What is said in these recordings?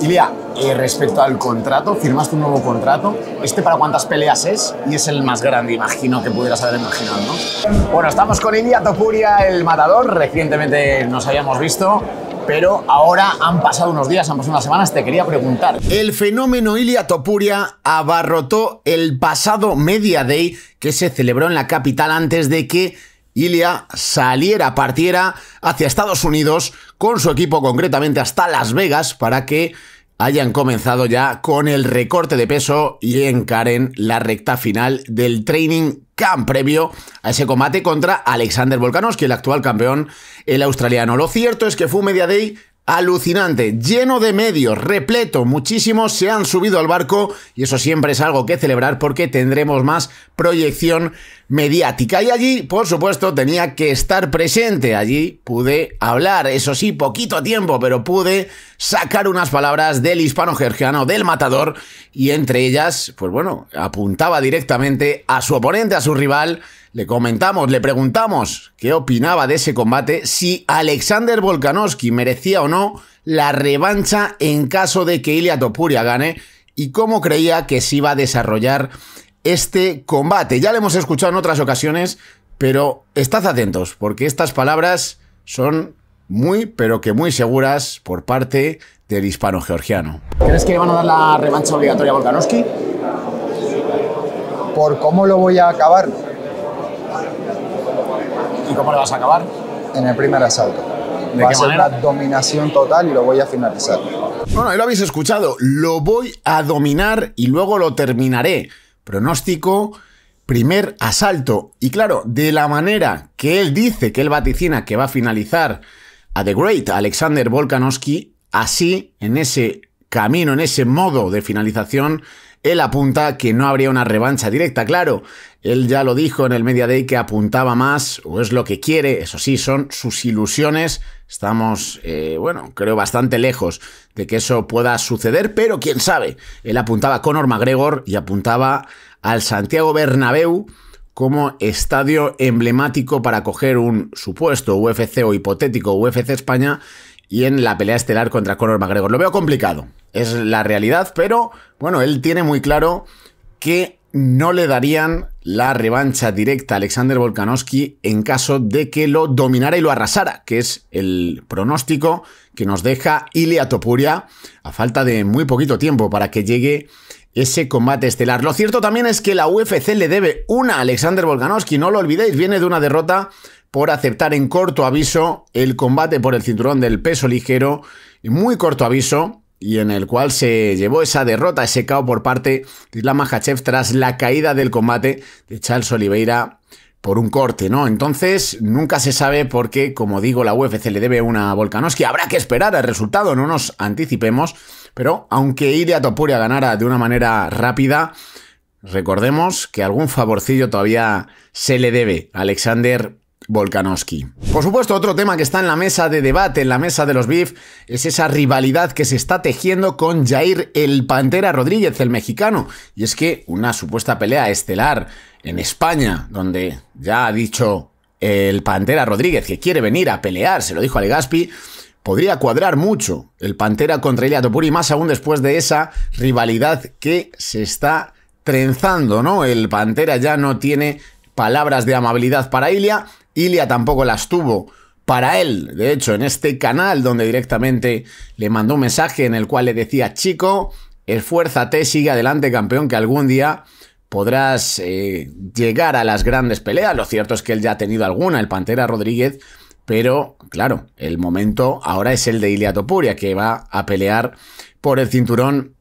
Ilia, eh, respecto al contrato, firmaste un nuevo contrato. ¿Este para cuántas peleas es? Y es el más grande, imagino, que pudieras haber imaginado, ¿no? Bueno, estamos con Ilia Topuria, el matador. Recientemente nos habíamos visto pero ahora han pasado unos días, han pasado unas semanas, te quería preguntar. El fenómeno Ilia Topuria abarrotó el pasado Media Day que se celebró en la capital antes de que Ilia saliera, partiera hacia Estados Unidos con su equipo concretamente hasta Las Vegas para que hayan comenzado ya con el recorte de peso y encaren la recta final del training camp previo a ese combate contra Alexander Volkanovski, el actual campeón, el australiano. Lo cierto es que fue un media day alucinante, lleno de medios, repleto, muchísimos se han subido al barco y eso siempre es algo que celebrar porque tendremos más proyección mediática. Y allí, por supuesto, tenía que estar presente, allí pude hablar, eso sí, poquito tiempo, pero pude sacar unas palabras del hispano georgiano, del matador, y entre ellas, pues bueno, apuntaba directamente a su oponente, a su rival, le comentamos, le preguntamos qué opinaba de ese combate, si Alexander Volkanovski merecía o no la revancha en caso de que Ilia Topuria gane y cómo creía que se iba a desarrollar este combate. Ya lo hemos escuchado en otras ocasiones, pero estad atentos porque estas palabras son muy, pero que muy seguras por parte del hispano-georgiano. ¿Crees que le van a dar la revancha obligatoria a Volkanovski? Por cómo lo voy a acabar, ¿Y cómo lo vas a acabar? En el primer asalto. ¿De Va a ser manera? la dominación total y lo voy a finalizar. Bueno, ahí lo habéis escuchado. Lo voy a dominar y luego lo terminaré. Pronóstico primer asalto. Y claro, de la manera que él dice que él vaticina que va a finalizar a The Great Alexander Volkanovski, así, en ese camino, en ese modo de finalización, él apunta que no habría una revancha directa. Claro, él ya lo dijo en el Media Day que apuntaba más, o es lo que quiere, eso sí, son sus ilusiones. Estamos, eh, bueno, creo bastante lejos de que eso pueda suceder, pero quién sabe. Él apuntaba a Conor McGregor y apuntaba al Santiago Bernabéu como estadio emblemático para coger un supuesto UFC o hipotético UFC España y en la pelea estelar contra Conor McGregor. Lo veo complicado, es la realidad, pero bueno, él tiene muy claro que no le darían la revancha directa a Alexander Volkanovski en caso de que lo dominara y lo arrasara, que es el pronóstico que nos deja Ilia Topuria a falta de muy poquito tiempo para que llegue ese combate estelar. Lo cierto también es que la UFC le debe una a Alexander Volkanovski, no lo olvidéis, viene de una derrota por aceptar en corto aviso el combate por el cinturón del peso ligero, muy corto aviso, y en el cual se llevó esa derrota, ese KO por parte de Isla Makhachev tras la caída del combate de Charles Oliveira por un corte, ¿no? Entonces, nunca se sabe por qué, como digo, la UFC le debe una a Habrá que esperar el resultado, no nos anticipemos. Pero aunque Iria Topuria ganara de una manera rápida, recordemos que algún favorcillo todavía se le debe a Alexander Volkanovski. Por supuesto, otro tema que está en la mesa de debate, en la mesa de los BIF, es esa rivalidad que se está tejiendo con Jair el Pantera Rodríguez, el mexicano. Y es que una supuesta pelea estelar en España, donde ya ha dicho el Pantera Rodríguez que quiere venir a pelear, se lo dijo a Legaspi, podría cuadrar mucho el Pantera contra Ilia Topuri, más aún después de esa rivalidad que se está trenzando, ¿no? El Pantera ya no tiene palabras de amabilidad para Ilia Ilia tampoco las tuvo para él. De hecho, en este canal donde directamente le mandó un mensaje en el cual le decía, chico, esfuérzate, sigue adelante campeón, que algún día podrás eh, llegar a las grandes peleas. Lo cierto es que él ya ha tenido alguna, el Pantera Rodríguez, pero claro, el momento ahora es el de Ilia Topuria, que va a pelear por el cinturón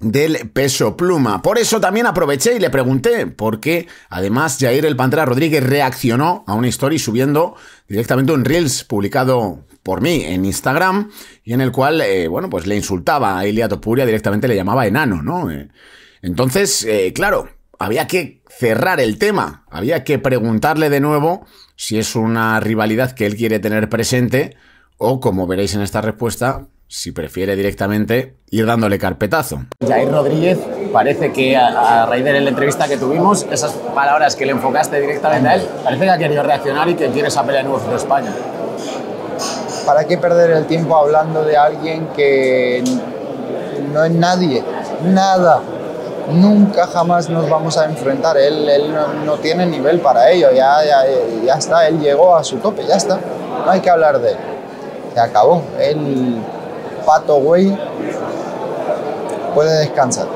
del peso pluma. Por eso también aproveché y le pregunté ...porque además, Jair El Pantera Rodríguez reaccionó a una story subiendo directamente un Reels publicado por mí en Instagram y en el cual, eh, bueno, pues le insultaba a Ilia Topuria, directamente le llamaba enano, ¿no? Eh, entonces, eh, claro, había que cerrar el tema, había que preguntarle de nuevo si es una rivalidad que él quiere tener presente o, como veréis en esta respuesta, si prefiere directamente ir dándole carpetazo. Jair Rodríguez, parece que a, raíz de la entrevista que tuvimos, esas palabras que le enfocaste directamente a él, parece que ha querido reaccionar y que quiere esa pelea de nuevo de España. ¿Para qué perder el tiempo hablando de alguien que no es nadie? Nada. Nunca jamás nos vamos a enfrentar. Él, él no, no, tiene nivel para ello. Ya, ya, ya está. Él llegó a su tope. Ya está. No hay que hablar de él. Se acabó. Él Pato Güey puede descansar.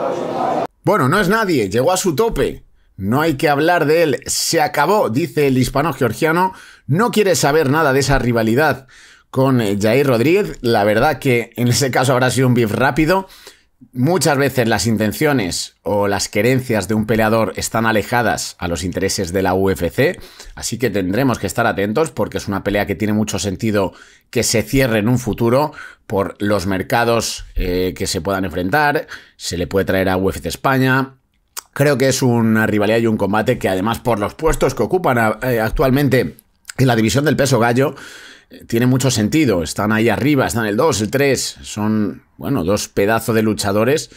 Bueno, no es nadie, llegó a su tope. No hay que hablar de él, se acabó, dice el hispano-georgiano. No quiere saber nada de esa rivalidad con eh, Jair Rodríguez. La verdad que en ese caso habrá sido un beef rápido. Muchas veces las intenciones o las querencias de un peleador están alejadas a los intereses de la UFC, así que tendremos que estar atentos porque es una pelea que tiene mucho sentido que se cierre en un futuro por los mercados eh, que se puedan enfrentar, se le puede traer a UFC España. Creo que es una rivalidad y un combate que además por los puestos que ocupan eh, actualmente en la división del peso gallo, tiene mucho sentido. Están ahí arriba, están el 2, el 3. Son, bueno, dos pedazos de luchadores.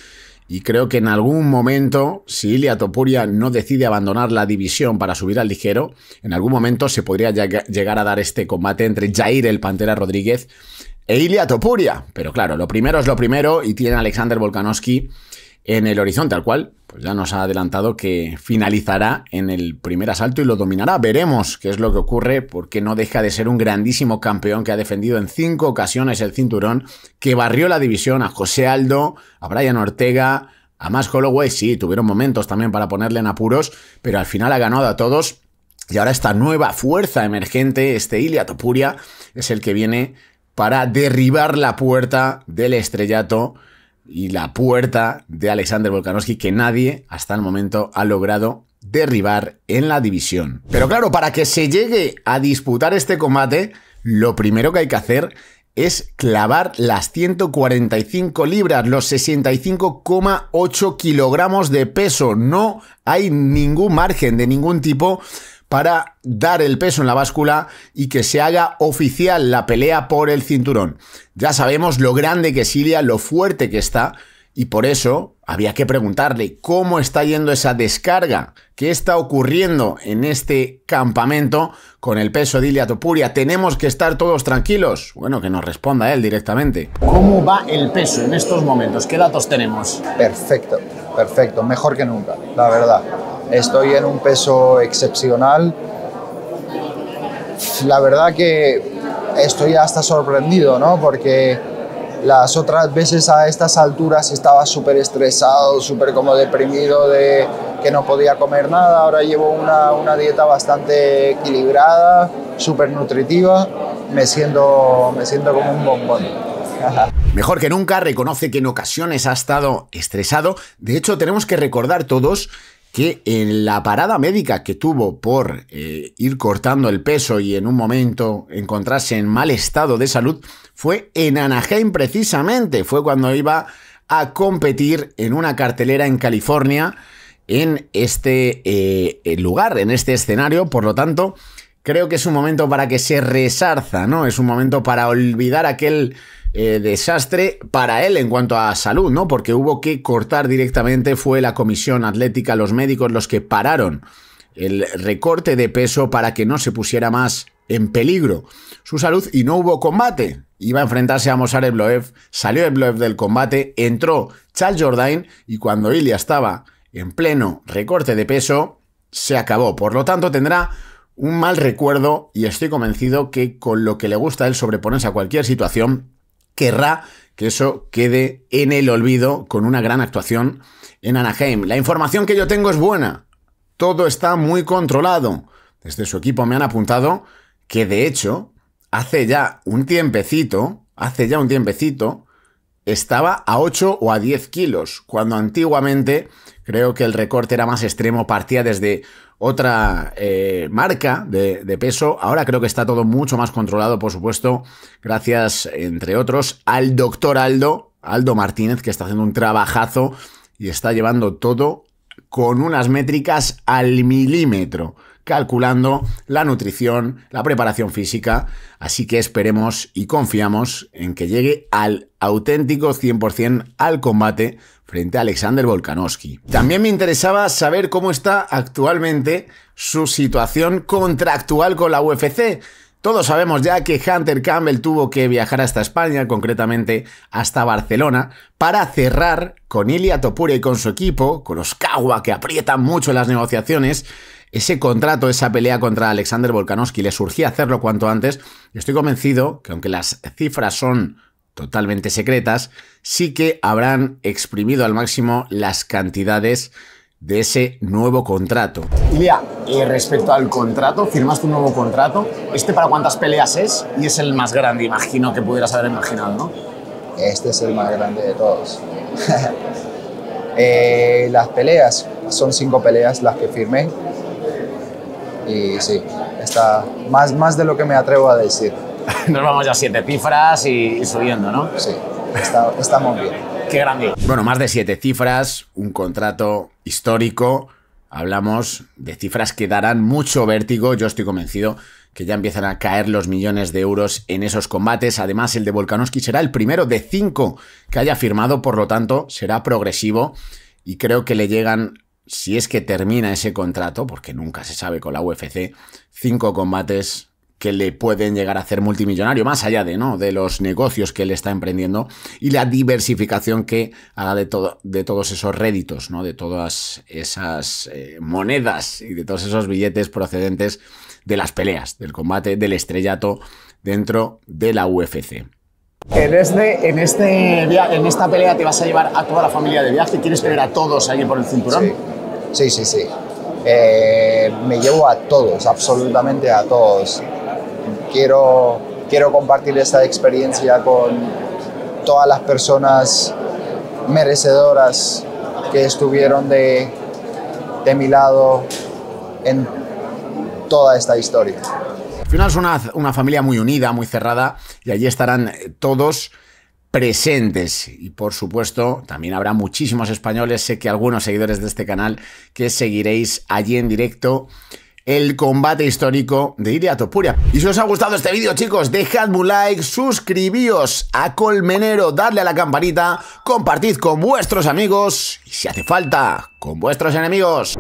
Y creo que en algún momento, si Ilia Topuria no decide abandonar la división para subir al ligero, en algún momento se podría llegar a dar este combate entre Jair el Pantera Rodríguez e Ilia Topuria. Pero claro, lo primero es lo primero y tiene a Alexander Volkanovski en el horizonte, al cual ya nos ha adelantado que finalizará en el primer asalto y lo dominará. Veremos qué es lo que ocurre, porque no deja de ser un grandísimo campeón que ha defendido en cinco ocasiones el cinturón, que barrió la división a José Aldo, a Brian Ortega, a Max Holloway. Sí, tuvieron momentos también para ponerle en apuros, pero al final ha ganado a todos. Y ahora esta nueva fuerza emergente, este Ilia Topuria, es el que viene para derribar la puerta del estrellato y la puerta de Alexander Volkanovski que nadie hasta el momento ha logrado derribar en la división. Pero claro, para que se llegue a disputar este combate, lo primero que hay que hacer es clavar las 145 libras, los 65,8 kilogramos de peso. No hay ningún margen de ningún tipo para dar el peso en la báscula y que se haga oficial la pelea por el cinturón. Ya sabemos lo grande que es Ilia, lo fuerte que está, y por eso había que preguntarle cómo está yendo esa descarga, qué está ocurriendo en este campamento con el peso de Ilia Topuria. ¿Tenemos que estar todos tranquilos? Bueno, que nos responda él directamente. ¿Cómo va el peso en estos momentos? ¿Qué datos tenemos? Perfecto, perfecto, mejor que nunca, la verdad. Estoy en un peso excepcional. La verdad que estoy hasta sorprendido, ¿no? Porque las otras veces a estas alturas estaba súper estresado, súper como deprimido de que no podía comer nada. Ahora llevo una, una dieta bastante equilibrada, súper nutritiva. Me siento, me siento como un bombón. Mejor que nunca reconoce que en ocasiones ha estado estresado. De hecho, tenemos que recordar todos que en la parada médica que tuvo por eh, ir cortando el peso y en un momento encontrarse en mal estado de salud fue en Anaheim precisamente, fue cuando iba a competir en una cartelera en California en este eh, lugar, en este escenario, por lo tanto... Creo que es un momento para que se resarza, ¿no? Es un momento para olvidar aquel eh, desastre para él en cuanto a salud, ¿no? Porque hubo que cortar directamente, fue la comisión atlética, los médicos los que pararon el recorte de peso para que no se pusiera más en peligro su salud y no hubo combate. Iba a enfrentarse a Mosar Ebloev, salió Ebloev del combate, entró Charles Jordain y cuando Ilya estaba en pleno recorte de peso, se acabó. Por lo tanto, tendrá un mal recuerdo y estoy convencido que con lo que le gusta a él sobreponerse a cualquier situación, querrá que eso quede en el olvido con una gran actuación en Anaheim. La información que yo tengo es buena. Todo está muy controlado. Desde su equipo me han apuntado que de hecho, hace ya un tiempecito, hace ya un tiempecito, estaba a 8 o a 10 kilos, cuando antiguamente creo que el recorte era más extremo, partía desde otra eh, marca de, de, peso. Ahora creo que está todo mucho más controlado, por supuesto, gracias, entre otros, al doctor Aldo, Aldo Martínez, que está haciendo un trabajazo y está llevando todo con unas métricas al milímetro calculando la nutrición, la preparación física, así que esperemos y confiamos en que llegue al auténtico 100% al combate frente a Alexander Volkanovski. También me interesaba saber cómo está actualmente su situación contractual con la UFC. Todos sabemos ya que Hunter Campbell tuvo que viajar hasta España, concretamente hasta Barcelona, para cerrar con Ilia Topure y con su equipo, con los que aprietan mucho las negociaciones, ese contrato, esa pelea contra Alexander Volkanovski, le surgía hacerlo cuanto antes. estoy convencido que aunque las cifras son totalmente secretas, sí que habrán exprimido al máximo las cantidades de ese nuevo contrato. Ilia, respecto al contrato, firmaste un nuevo contrato. ¿Este para cuántas peleas es? Y es el más grande, imagino, que pudieras haber imaginado, ¿no? Este es el más grande de todos. Eh, las peleas, son cinco peleas las que firmé y sí, está más, más de lo que me atrevo a decir. Nos vamos a siete cifras y, subiendo, ¿no? Sí, estamos bien. Qué grande. Bueno, más de siete cifras, un contrato histórico. Hablamos de cifras que darán mucho vértigo. Yo estoy convencido que ya empiezan a caer los millones de euros en esos combates. Además, el de Volkanovski será el primero de cinco que haya firmado, por lo tanto, será progresivo y creo que le llegan si es que termina ese contrato, porque nunca se sabe con la UFC, cinco combates que le pueden llegar a hacer multimillonario, más allá de, ¿no? de los negocios que él está emprendiendo y la diversificación que haga de, todo, de todos esos réditos, ¿no? de todas esas eh, monedas y de todos esos billetes procedentes de las peleas, del combate, del estrellato dentro de la UFC. En, este, este en esta pelea te vas a llevar a toda la familia de viaje, quieres tener a todos allí por el cinturón. Sí, sí, sí. Eh, me llevo a todos, absolutamente a todos. Quiero, quiero compartir esta experiencia con todas las personas merecedoras que estuvieron de, mi lado en toda esta historia. Al final es una, una familia muy unida, muy cerrada, y allí estarán todos presentes. Y por supuesto, también habrá muchísimos españoles, sé que algunos seguidores de este canal, que seguiréis allí en directo el combate histórico de Iria Topuria. Y si os ha gustado este vídeo, chicos, dejadme un like, suscribíos a Colmenero, dadle a la campanita, compartid con vuestros amigos y si hace falta, con vuestros enemigos.